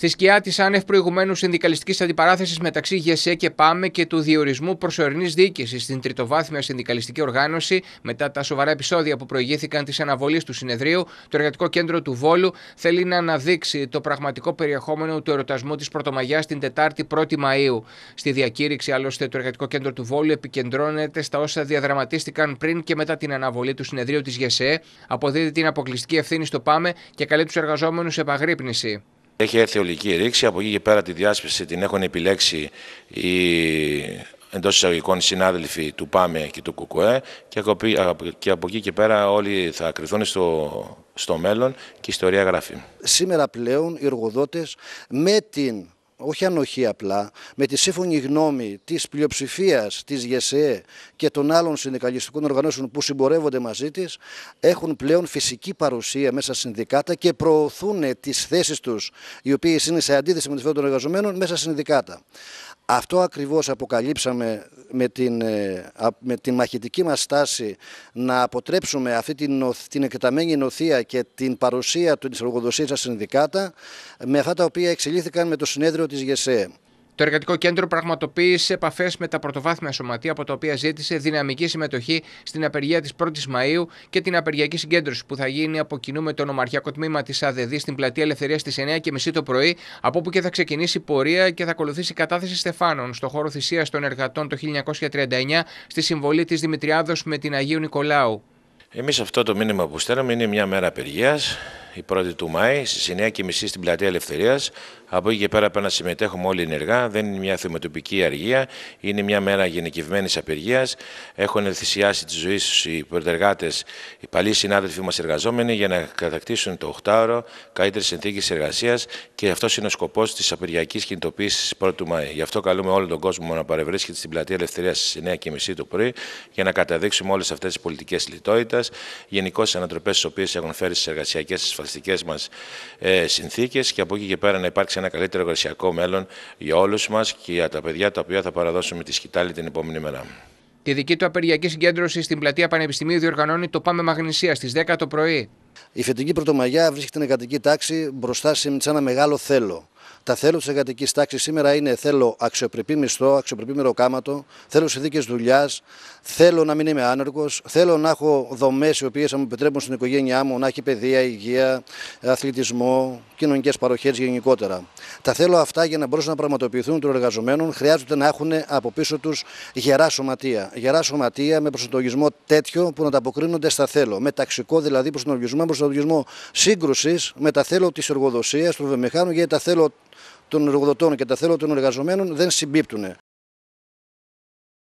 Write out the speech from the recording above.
Στη σκιά της άνευ προηγουμένου συνδικαλιστικής αντιπαράθεσης μεταξύ ΓΕΣΕ και ΠΑΜΕ και του διορισμού προσωρινής διοίκησης στην τριτοβάθμια συνδικαλιστική οργάνωση, μετά τα σοβαρά επεισόδια που προηγήθηκαν της αναβολής του συνεδρίου, το Εργατικό Κέντρο του Βόλου θέλει να αναδείξει το πραγματικό περιεχόμενο του ερωτασμού της Πρωτομαγιάς την η 1 1η Μαου. Στη διακήρυξη, άλλωστε, το Εργατικό Κέντρο του Βόλου επικεντρώνεται στα όσα διαδραματίστηκαν πριν και μετά την αναβολή του συνεδρίου της ΓΕΣΕ, αποδίδει την αποκλειστική ευθύνη στο ΠΑΜΕ και καλεί τους εργαζόμενους επαγρύπνηση. Έχει έρθει ολική ρήξη. Από εκεί και πέρα τη διάσπιση την έχουν επιλέξει οι εντός εισαγωγικών συνάδελφοι του ΠΑΜΕ και του ΚΚΕ και από εκεί και πέρα όλοι θα κρυθούν στο, στο μέλλον και η ιστορία γράφει. Σήμερα πλέον οι εργοδότες με την όχι ανοχή απλά, με τη σύμφωνη γνώμη της πλειοψηφίας της ΓΕΣΕΕ και των άλλων συνδικαλιστικών οργανώσεων που συμπορεύονται μαζί της, έχουν πλέον φυσική παρουσία μέσα συνδικάτα και προωθούν τις θέσεις τους, οι οποίες είναι σε αντίθεση με τη των εργαζομένων, μέσα συνδικάτα. Αυτό ακριβώς αποκαλύψαμε με την, ε, με την μαχητική μας στάση να αποτρέψουμε αυτή την, την εκτεταμένη νοθεία και την παρουσία της εργοδοσίας στα συνδικάτα με αυτά τα οποία εξελίχθηκαν με το συνέδριο της ΓΕΣΕ. Το Εργατικό Κέντρο πραγματοποίησε επαφές με τα πρωτοβάθμια σωματεία από τα οποία ζήτησε δυναμική συμμετοχή στην απεργία της 1η Μαου και την απεργιακή συγκέντρωση που θα γίνει από κοινού με το Νομαρχιακό Τμήμα της ΑΔΔ στην Πλατεία Ελευθερίας στις 9.30 το πρωί, από όπου και θα ξεκινήσει πορεία και θα ακολουθήσει κατάθεση στεφάνων στο χώρο θυσίας των εργατών το 1939 στη συμβολή της Δημητριάδος με την Αγίου Νικολάου. Εμείς αυτό το μήνυμα που στέλνουμε είναι μια μέρα απεργίας η 1η του Μάη στι 9.30 στην Πλατεία Ελευθερίας. Από εκεί και πέρα πρέπει να συμμετέχουμε όλοι ενεργά. Δεν είναι μια θεματοπική αργία, είναι μια μέρα γενικευμένης απεργίας. Έχουν θυσιάσει τη ζωή τους οι προεργάτε, οι παλιοί συνάδελφοι μας εργαζόμενοι για να κατακτήσουν το 8ωρο, καλύτερε συνθήκε εργασίας και αυτός είναι ο σκοπός της απεργιακής κινητοποίησης της 1η του Μάη. Γι' αυτό καλούμε όλο τον κόσμο να παρευρίσκεται στην Πλατεία Ελευθερίας στι 9.30 το πρωί για να καταδείξουμε όλες αυτές τις πολιτικές λιτότητα, γενικώ ανατροπές τις οποίες έχουν φέρει στις εργασιακές ασφαλιστικές μας ε, συνθήκες και από εκεί και πέρα να υπάρξει ένα καλύτερο εργασιακό μέλλον για όλους μας και για τα παιδιά τα οποία θα παραδώσουμε τη σκητάλη την επόμενη μέρα. Τη δική του απεργιακή συγκέντρωση στην πλατεία Πανεπιστημίου διοργανώνει το Πάμε Μαγνησία στις 10 το πρωί. Η φετινή Πρωτομαγιά βρίσκεται στην τάξη μπροστά σε ένα μεγάλο θέλω. Τα θέλω τη εργατική τάξης σήμερα είναι θέλω αξιοπρεπή μισθό, αξιοπρεπή μεροκάματο, θέλω συνθήκε δουλειάς, θέλω να μην είμαι άνεργος, θέλω να έχω δομές οι οποίες θα μου επιτρέπουν στην οικογένειά μου να έχει παιδεία, υγεία, αθλητισμό, κοινωνικές παροχές γενικότερα. Τα θέλω αυτά για να μπορούν να πραγματοποιηθούν των εργαζομένων. Χρειάζονται να έχουν από πίσω τους γερά σωματεία. Γερά σωματεία με προσανατολισμό τέτοιο που να τα αποκρίνονται στα θέλω. Με ταξικό δηλαδή με προσανατολισμό σύγκρουσης με τα θέλω της εργοδοσίας, του βιομηχάνου, γιατί τα θέλω των εργοδοτών και τα θέλω των εργαζομένων δεν συμπίπτουν.